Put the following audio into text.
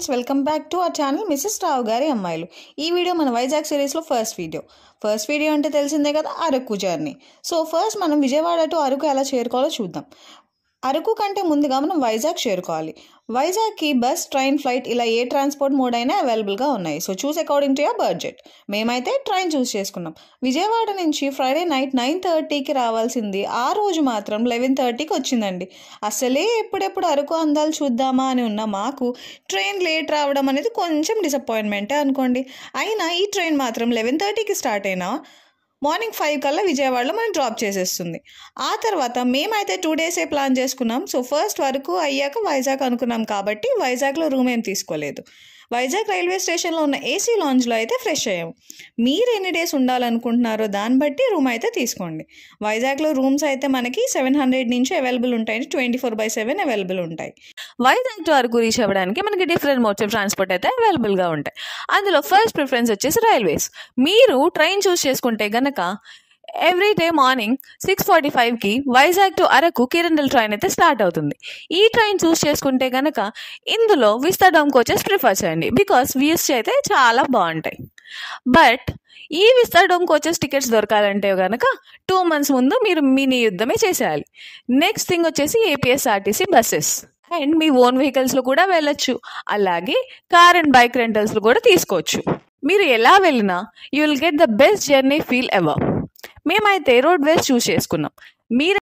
friends welcome back to our channel Mrs Rao గారి అమ్మాయిలు ఈ వీడియో మన వైజాగ్ సిరీస్లో ఫస్ట్ వీడియో ఫస్ట్ వీడియో అంటే తెలిసిందే కదా అరకు జర్నీ సో ఫస్ట్ మనం విజయవాడ టు అరకు ఎలా చేరుకోవాలో చూద్దాం అరకు కంటే ముందుగా మనం వైజాగ్ చేరుకోవాలి వైజాగ్కి బస్ ట్రైన్ ఫ్లైట్ ఇలా ఏ ట్రాన్స్పోర్ట్ మోడ్ అయినా అవైలబుల్గా ఉన్నాయి so choose according to your budget మేమైతే ట్రైన్ చూస్ చేసుకున్నాం విజయవాడ నుంచి ఫ్రైడే నైట్ నైన్ థర్టీకి రావాల్సింది ఆ రోజు మాత్రం లెవెన్ థర్టీకి వచ్చిందండి అసలే ఎప్పుడెప్పుడు అరకు అందాలు చూద్దామా అని ఉన్న మాకు ట్రైన్ లేట్ రావడం అనేది కొంచెం డిసప్పాయింట్మెంటే అనుకోండి అయినా ఈ ట్రైన్ మాత్రం లెవెన్ థర్టీకి స్టార్ట్ అయినా మార్నింగ్ ఫైవ్ కల్లా విజయవాడలో మనం డ్రాప్ చేసేస్తుంది ఆ తర్వాత మేమైతే టూ డేసే ప్లాన్ చేసుకున్నాం సో ఫస్ట్ వరకు అయ్యాక వైజాగ్ అనుకున్నాం కాబట్టి వైజాగ్లో రూమ్ ఏం తీసుకోలేదు వైజాగ్ రైల్వే స్టేషన్లో ఉన్న ఏసీ లాంజ్లో అయితే ఫ్రెష్ అయ్యాము మీరు ఎన్ని డేస్ ఉండాలనుకుంటున్నారో దాన్ని బట్టి రూమ్ అయితే తీసుకోండి వైజాగ్లో రూమ్స్ అయితే మనకి సెవెన్ హండ్రెడ్ నుంచి అవైలబుల్ ఉంటాయి twenty four by seven available ఉంటాయి వైజాగ్ టు అరకు రీచ్ అవ్వడానికి మనకి డిఫరెంట్ మోడ్స్ ఆఫ్ ట్రాన్స్పోర్ట్ అయితే అవైలబుల్గా ఉంటాయి అందులో ఫస్ట్ ప్రిఫరెన్స్ వచ్చేసి రైల్వేస్ మీరు ట్రైన్ చూస్ చేసుకుంటే గనక every day morning six forty ఫైవ్కి వైజాగ్ టు అరకు కిరండల్ ట్రైన్ అయితే స్టార్ట్ అవుతుంది ఈ ట్రైన్ చూస్ చేసుకుంటే కనుక ఇందులో విస్తా డోమ్ కోచెస్ ప్రిఫర్ చేయండి బికాస్ విఎస్టీ అయితే చాలా బాగుంటాయి బట్ ఈ విస్తా డోమ్ కోచెస్ టికెట్స్ దొరకాలంటే కనుక టూ మంత్స్ ముందు మీరు మినీ యుద్ధమే చేసేయాలి నెక్స్ట్ థింగ్ వచ్చేసి ఏపీఎస్ఆర్టీసీ బస్సెస్ అండ్ మీ ఓన్ వెహికల్స్లో కూడా వెళ్ళొచ్చు అలాగే కార్ అండ్ బైక్ రెంటల్స్లో కూడా తీసుకోవచ్చు మీరు ఎలా వెళ్ళినా you will get the best journey feel ever మేమైతే రోడ్ వేస్ చూస్ చేసుకున్నాం మీరు